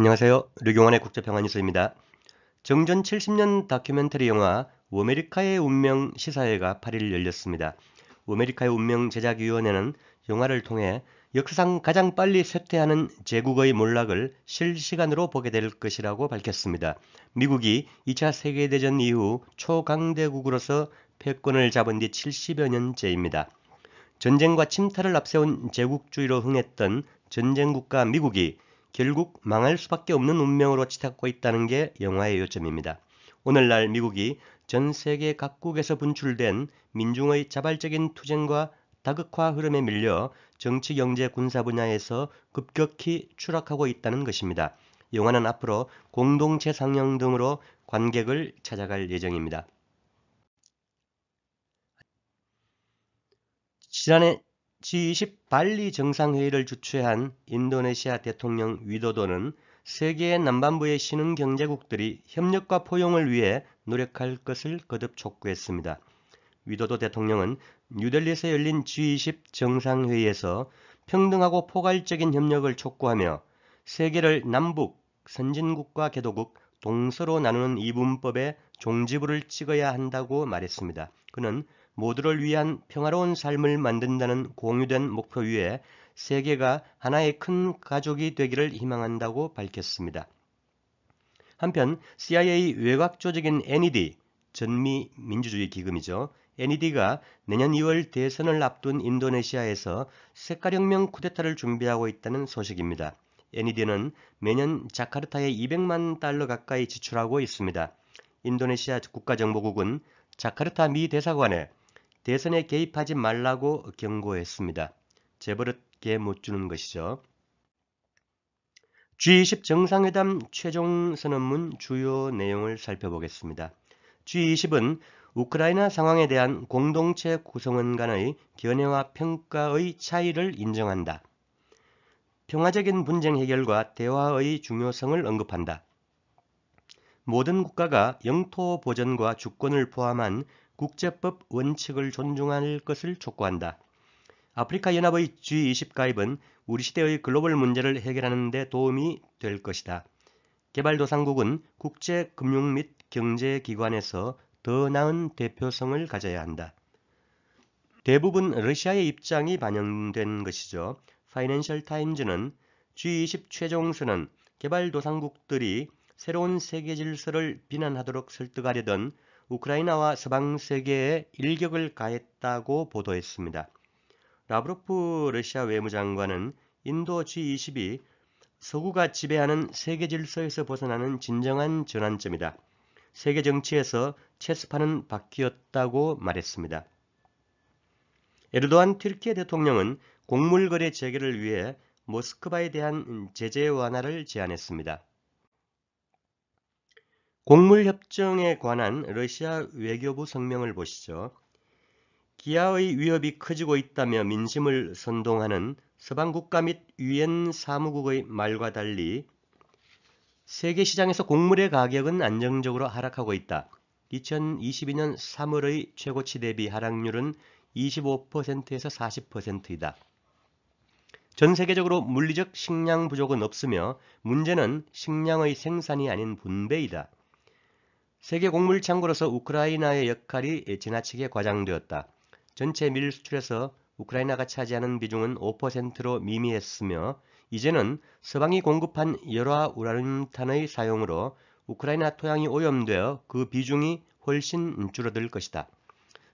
안녕하세요. 류경환의 국제평화뉴스입니다. 정전 70년 다큐멘터리 영화 워메리카의 운명 시사회가 8일 열렸습니다. 워메리카의 운명 제작위원회는 영화를 통해 역사상 가장 빨리 쇠퇴하는 제국의 몰락을 실시간으로 보게 될 것이라고 밝혔습니다. 미국이 2차 세계대전 이후 초강대국으로서 패권을 잡은 뒤 70여 년째입니다. 전쟁과 침탈을 앞세운 제국주의로 흥했던 전쟁국가 미국이 결국 망할 수밖에 없는 운명으로 치닫고 있다는 게 영화의 요점입니다. 오늘날 미국이 전 세계 각국에서 분출된 민중의 자발적인 투쟁과 다극화 흐름에 밀려 정치, 경제, 군사 분야에서 급격히 추락하고 있다는 것입니다. 영화는 앞으로 공동체 상영 등으로 관객을 찾아갈 예정입니다. 지난해 G20 발리 정상회의를 주최한 인도네시아 대통령 위도도는 세계의 남반부의 신흥 경제국들이 협력과 포용을 위해 노력할 것을 거듭 촉구했습니다. 위도도 대통령은 뉴델리에서 열린 G20 정상회의에서 평등하고 포괄적인 협력을 촉구하며 세계를 남북, 선진국과 개도국, 동서로 나누는 이분법의 종지부를 찍어야 한다고 말했습니다. 그는 모두를 위한 평화로운 삶을 만든다는 공유된 목표 위에 세계가 하나의 큰 가족이 되기를 희망한다고 밝혔습니다. 한편 CIA 외곽조직인 NED, 전미 민주주의 기금이죠. NED가 내년 2월 대선을 앞둔 인도네시아에서 색깔혁명 쿠데타를 준비하고 있다는 소식입니다. NED는 매년 자카르타에 200만 달러 가까이 지출하고 있습니다. 인도네시아 국가정보국은 자카르타 미 대사관에 대선에 개입하지 말라고 경고했습니다. 재벌릇게 못 주는 것이죠. G20 정상회담 최종 선언문 주요 내용을 살펴보겠습니다. G20은 우크라이나 상황에 대한 공동체 구성원 간의 견해와 평가의 차이를 인정한다. 평화적인 분쟁 해결과 대화의 중요성을 언급한다. 모든 국가가 영토 보전과 주권을 포함한 국제법 원칙을 존중할 것을 촉구한다. 아프리카 연합의 G20 가입은 우리 시대의 글로벌 문제를 해결하는 데 도움이 될 것이다. 개발도상국은 국제 금융 및 경제 기관에서 더 나은 대표성을 가져야 한다. 대부분 러시아의 입장이 반영된 것이죠. 파이낸셜 타임즈는 G20 최종수는 개발도상국들이 새로운 세계 질서를 비난하도록 설득하려던 우크라이나와 서방 세계에 일격을 가했다고 보도했습니다. 라브로프 러시아 외무장관은 인도 G20이 서구가 지배하는 세계 질서에서 벗어나는 진정한 전환점이다. 세계 정치에서 체스판은 바뀌었다고 말했습니다. 에르도안 튀르키 대통령은 곡물거래 재개를 위해 모스크바에 대한 제재 완화를 제안했습니다. 곡물협정에 관한 러시아 외교부 성명을 보시죠. 기아의 위협이 커지고 있다며 민심을 선동하는 서방 국가 및 유엔 사무국의 말과 달리 세계 시장에서 곡물의 가격은 안정적으로 하락하고 있다. 2022년 3월의 최고치 대비 하락률은 25%에서 40%이다. 전 세계적으로 물리적 식량 부족은 없으며 문제는 식량의 생산이 아닌 분배이다. 세계 곡물 창고로서 우크라이나의 역할이 지나치게 과장되었다. 전체 밀 수출에서 우크라이나가 차지하는 비중은 5%로 미미했으며 이제는 서방이 공급한 열화 우라늄탄의 사용으로 우크라이나 토양이 오염되어 그 비중이 훨씬 줄어들 것이다.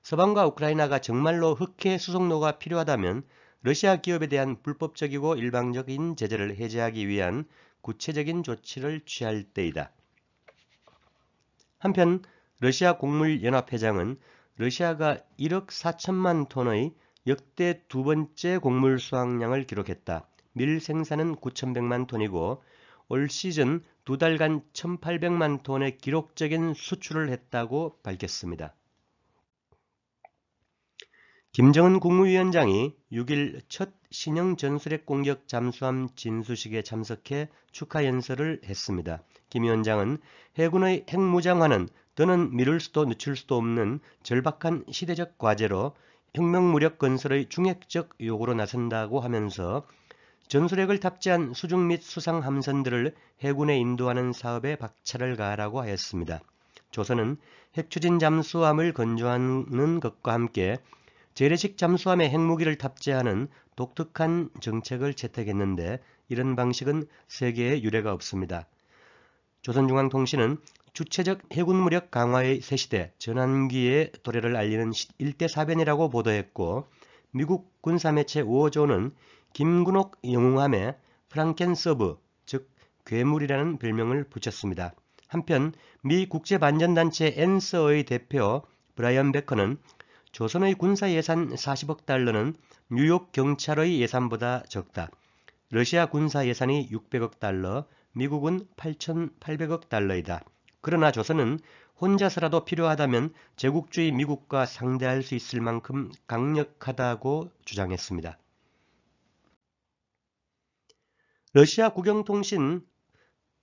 서방과 우크라이나가 정말로 흑해 수송로가 필요하다면 러시아 기업에 대한 불법적이고 일방적인 제재를 해제하기 위한 구체적인 조치를 취할 때이다. 한편 러시아 곡물연합회장은 러시아가 1억 4천만 톤의 역대 두 번째 곡물 수확량을 기록했다. 밀 생산은 9,100만 톤이고 올 시즌 두 달간 1,800만 톤의 기록적인 수출을 했다고 밝혔습니다. 김정은 국무위원장이 6일 첫 신형 전술핵 공격 잠수함 진수식에 참석해 축하 연설을 했습니다. 김 위원장은 해군의 핵무장화는 더는 미룰 수도 늦출 수도 없는 절박한 시대적 과제로 혁명 무력 건설의 중핵적 요구로 나선다고 하면서 전술핵을 탑재한 수중 및 수상 함선들을 해군에 인도하는 사업에 박차를 가하라고 하였습니다. 조선은 핵추진 잠수함을 건조하는 것과 함께 재래식 잠수함에 핵무기를 탑재하는 독특한 정책을 채택했는데 이런 방식은 세계에 유례가 없습니다. 조선중앙통신은 주체적 해군 무력 강화의 새 시대 전환기의 도래를 알리는 일대 사변이라고 보도했고 미국 군사매체 우호조는 김군옥 영웅함에 프랑켄서브 즉 괴물이라는 별명을 붙였습니다. 한편 미 국제반전단체 엔서의 대표 브라이언 베커는 조선의 군사 예산 40억 달러는 뉴욕 경찰의 예산보다 적다. 러시아 군사 예산이 600억 달러, 미국은 8,800억 달러이다. 그러나 조선은 혼자서라도 필요하다면 제국주의 미국과 상대할 수 있을 만큼 강력하다고 주장했습니다. 러시아 국영통신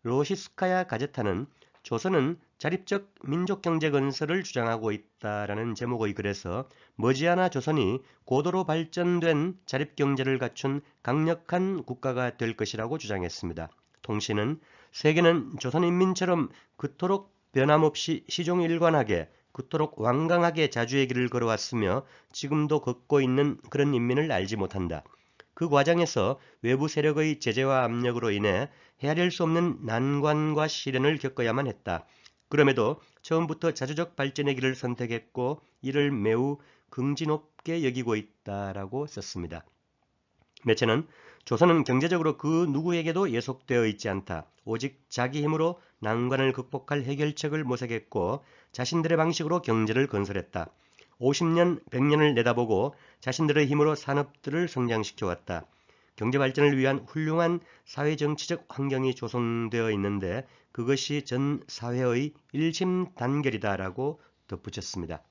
로시스카야 가제타는 조선은 자립적 민족경제 건설을 주장하고 있다라는 제목의 글에서 머지않아 조선이 고도로 발전된 자립경제를 갖춘 강력한 국가가 될 것이라고 주장했습니다. 통신은 세계는 조선인민처럼 그토록 변함없이 시종일관하게 그토록 완강하게 자주의 길을 걸어왔으며 지금도 걷고 있는 그런 인민을 알지 못한다. 그 과정에서 외부 세력의 제재와 압력으로 인해 헤아릴 수 없는 난관과 시련을 겪어야만 했다. 그럼에도 처음부터 자주적 발전의 길을 선택했고 이를 매우 긍지높게 여기고 있다라고 썼습니다. 매체는 조선은 경제적으로 그 누구에게도 예속되어 있지 않다. 오직 자기 힘으로 난관을 극복할 해결책을 모색했고 자신들의 방식으로 경제를 건설했다. 50년, 100년을 내다보고 자신들의 힘으로 산업들을 성장시켜 왔다. 경제 발전을 위한 훌륭한 사회정치적 환경이 조성되어 있는데 그것이 전 사회의 일심단결이다라고 덧붙였습니다.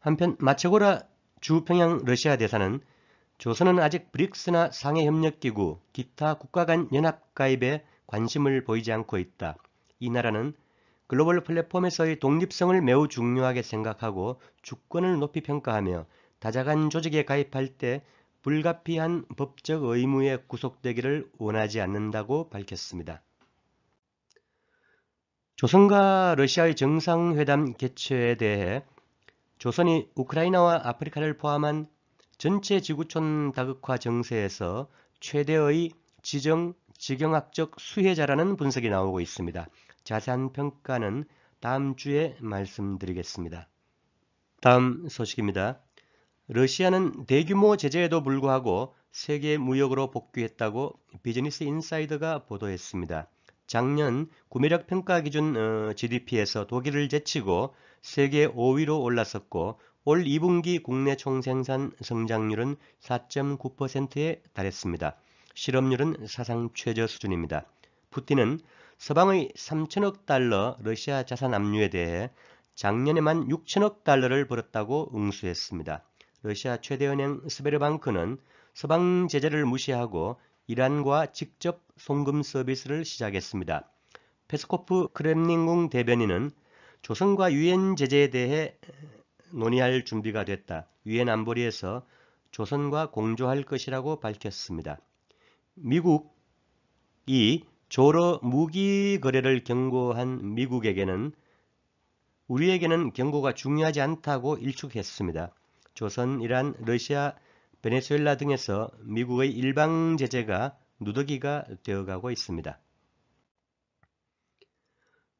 한편 마체고라 주평양 러시아 대사는 조선은 아직 브릭스나 상해협력기구, 기타 국가 간 연합가입에 관심을 보이지 않고 있다. 이 나라는 글로벌 플랫폼에서의 독립성을 매우 중요하게 생각하고 주권을 높이 평가하며 다자간 조직에 가입할 때 불가피한 법적 의무에 구속되기를 원하지 않는다고 밝혔습니다. 조선과 러시아의 정상회담 개최에 대해 조선이 우크라이나와 아프리카를 포함한 전체 지구촌 다극화 정세에서 최대의 지정, 지경학적 수혜자라는 분석이 나오고 있습니다. 자세한 평가는 다음 주에 말씀드리겠습니다. 다음 소식입니다. 러시아는 대규모 제재에도 불구하고 세계 무역으로 복귀했다고 비즈니스 인사이더가 보도했습니다. 작년 구매력 평가 기준 GDP에서 어, 독일을 제치고 세계 5위로 올랐었고 올 2분기 국내 총생산 성장률은 4.9%에 달했습니다. 실업률은 사상 최저 수준입니다. 푸틴은 서방의 3천억 달러 러시아 자산 압류에 대해 작년에만 6천억 달러를 벌었다고 응수했습니다. 러시아 최대은행 스베르방크는 서방 제재를 무시하고 이란과 직접 송금 서비스를 시작했습니다. 페스코프 크렘린궁 대변인은 조선과 유엔 제재에 대해 논의할 준비가 됐다. 유엔 안보리에서 조선과 공조할 것이라고 밝혔습니다. 미국이 조로 무기 거래를 경고한 미국에게는 우리에게는 경고가 중요하지 않다고 일축했습니다. 조선, 이란, 러시아, 베네수엘라 등에서 미국의 일방 제재가 누더기가 되어가고 있습니다.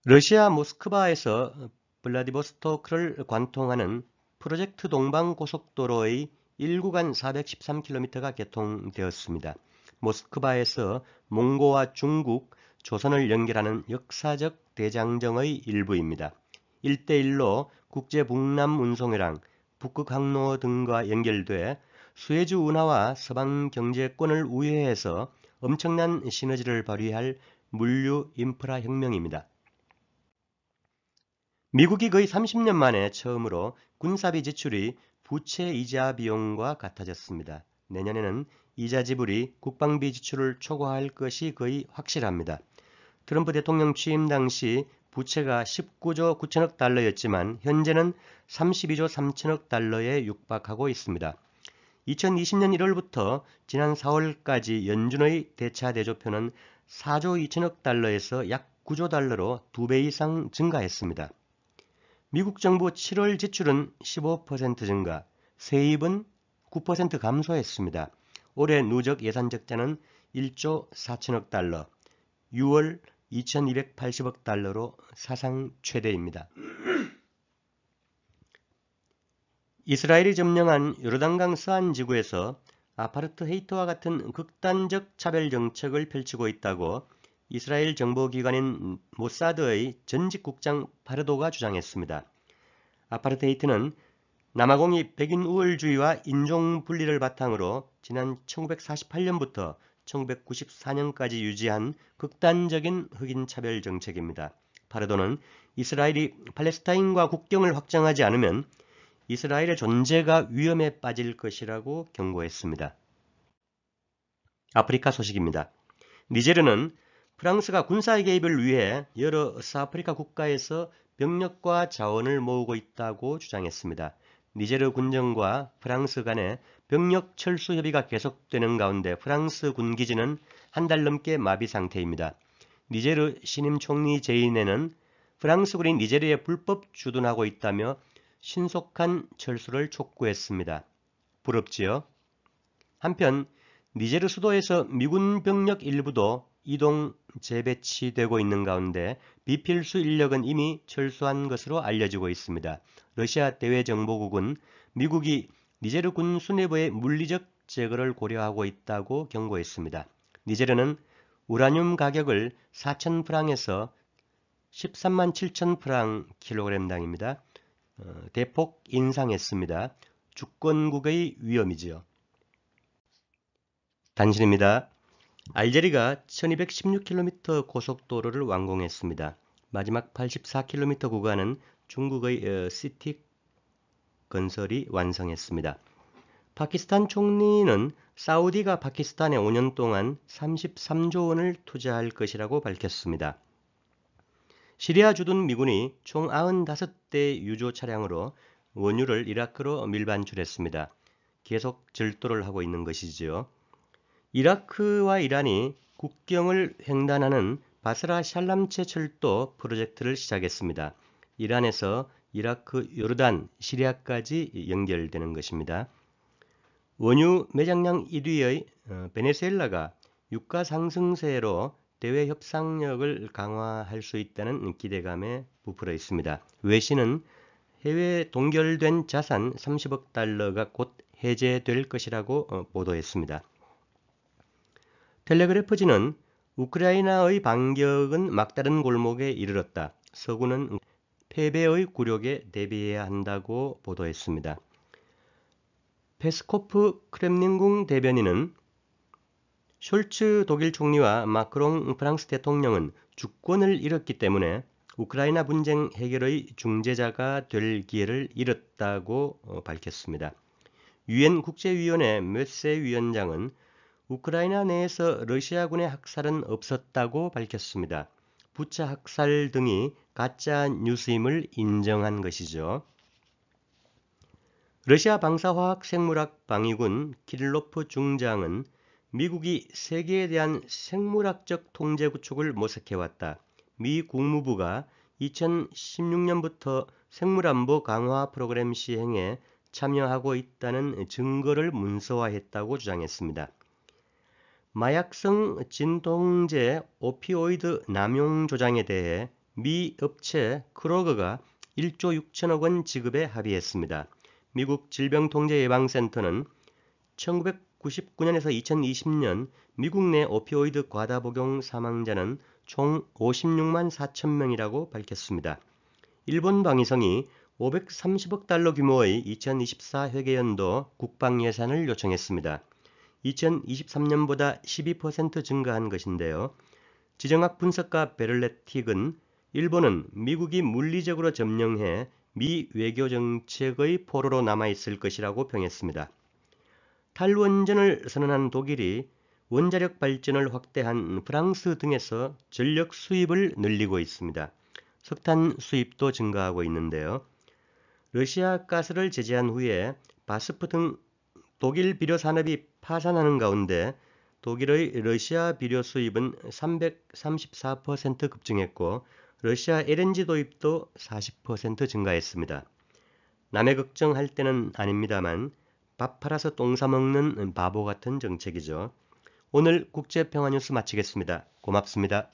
러시아 모스크바에서 블라디보스토크를 관통하는 프로젝트 동방 고속도로의 1구간 413km가 개통되었습니다. 모스크바에서 몽고와 중국, 조선을 연결하는 역사적 대장정의 일부입니다. 1대1로 국제 북남 운송회랑 북극 항로 등과 연결돼 수에즈 운하와 서방 경제권을 우회해서 엄청난 시너지를 발휘할 물류 인프라 혁명입니다. 미국이 거의 30년 만에 처음으로 군사비 지출이 부채 이자 비용과 같아졌습니다. 내년에는 이자 지불이 국방비 지출을 초과할 것이 거의 확실합니다. 트럼프 대통령 취임 당시 부채가 19조 9천억 달러였지만 현재는 32조 3천억 달러에 육박하고 있습니다. 2020년 1월부터 지난 4월까지 연준의 대차 대조표는 4조 2천억 달러에서 약 9조 달러로 2배 이상 증가했습니다. 미국 정부 7월 지출은 15% 증가, 세입은 9% 감소했습니다. 올해 누적 예산 적자는 1조 4천억 달러, 6월 2280억 달러로 사상 최대입니다. 이스라엘이 점령한 요르단강 서안 지구에서 아파르트 헤이트와 같은 극단적 차별 정책을 펼치고 있다고 이스라엘 정보기관인 모사드의 전직 국장 파르도가 주장했습니다. 아파르트 헤이트는 남아공이 백인 우월주의와 인종 분리를 바탕으로 지난 1948년부터 1994년까지 유지한 극단적인 흑인 차별 정책입니다. 파르도는 이스라엘이 팔레스타인과 국경을 확장하지 않으면 이스라엘의 존재가 위험에 빠질 것이라고 경고했습니다. 아프리카 소식입니다. 니제르는 프랑스가 군사 개입을 위해 여러 아프리카 국가에서 병력과 자원을 모으고 있다고 주장했습니다. 니제르 군정과 프랑스 간의 병력 철수 협의가 계속되는 가운데 프랑스 군기지는 한 달 넘게 마비 상태입니다. 니제르 신임 총리 제인에는 프랑스군이 니제르에 불법 주둔하고 있다며 신속한 철수를 촉구했습니다. 부럽지요? 한편 니제르 수도에서 미군 병력 일부도 이동 재배치되고 있는 가운데 비필수 인력은 이미 철수한 것으로 알려지고 있습니다. 러시아 대외정보국은 미국이 니제르 군 수뇌부의 물리적 제거를 고려하고 있다고 경고했습니다. 니제르는 우라늄 가격을 4천 프랑에서 13만 7천 프랑 킬로그램당입니다. 어, 대폭 인상했습니다. 주권국의 위험이지요. 단신입니다. 알제리가 1216km 고속도로를 완공했습니다. 마지막 84km 구간은 중국의 어, 시틱 건설이 완성했습니다. 파키스탄 총리는 사우디가 파키스탄에 5년 동안 33조 원을 투자할 것이라고 밝혔습니다. 시리아 주둔 미군이 총 95대 유조 차량으로 원유를 이라크로 밀반출했습니다. 계속 절도를 하고 있는 것이지요. 이라크와 이란이 국경을 횡단하는 바스라 샬람체 철도 프로젝트를 시작했습니다. 이란에서 이라크, 요르단, 시리아까지 연결되는 것입니다. 원유 매장량 1위의 어, 베네수엘라가 유가 상승세로 대외 협상력을 강화할 수 있다는 기대감에 부풀어 있습니다. 외신은 해외 동결된 자산 30억 달러가 곧 해제될 것이라고 어, 보도했습니다. 텔레그래프지는 우크라이나의 반격은 막다른 골목에 이르렀다. 서구는 패배의 굴욕에 대비해야 한다고 보도했습니다. 페스코프 크렘린궁 대변인은 숄츠 독일 총리와 마크롱 프랑스 대통령은 주권을 잃었기 때문에 우크라이나 분쟁 해결의 중재자가 될 기회를 잃었다고 어, 밝혔습니다. 유엔 국제위원회 메세 위원장은 우크라이나 내에서 러시아군의 학살은 없었다고 밝혔습니다. 부차 학살 등이 가짜 뉴스임을 인정한 것이죠. 러시아 방사화학 생물학 방위군 킬로프 중장은 미국이 세계에 대한 생물학적 통제 구축을 모색해왔다. 미 국무부가 2016년부터 생물안보 강화 프로그램 시행에 참여하고 있다는 증거를 문서화했다고 주장했습니다. 마약성 진통제 오피오이드 남용 조장에 대해 미 업체 크로거가 1조 6천억 원 지급에 합의했습니다. 미국 질병통제예방센터는 1999년에서 2020년 미국 내 오피오이드 과다 복용 사망자는 총 56만 4천 명이라고 밝혔습니다. 일본 방위성이 530억 달러 규모의 2024 회계연도 국방 예산을 요청했습니다. 2023년보다 12% 증가한 것인데요. 지정학 분석가 베를레틱은 일본은 미국이 물리적으로 점령해 미 외교 정책의 포로로 남아있을 것이라고 평했습니다. 탈원전을 선언한 독일이 원자력 발전을 확대한 프랑스 등에서 전력 수입을 늘리고 있습니다. 석탄 수입도 증가하고 있는데요. 러시아 가스를 제재한 후에 바스프 등 독일 비료 산업이 파산하는 가운데 독일의 러시아 비료 수입은 334% 급증했고 러시아 LNG 도입도 40% 증가했습니다. 남의 걱정할 때는 아닙니다만 밥 팔아서 똥 사먹는 바보 같은 정책이죠. 오늘 국제평화뉴스 마치겠습니다. 고맙습니다.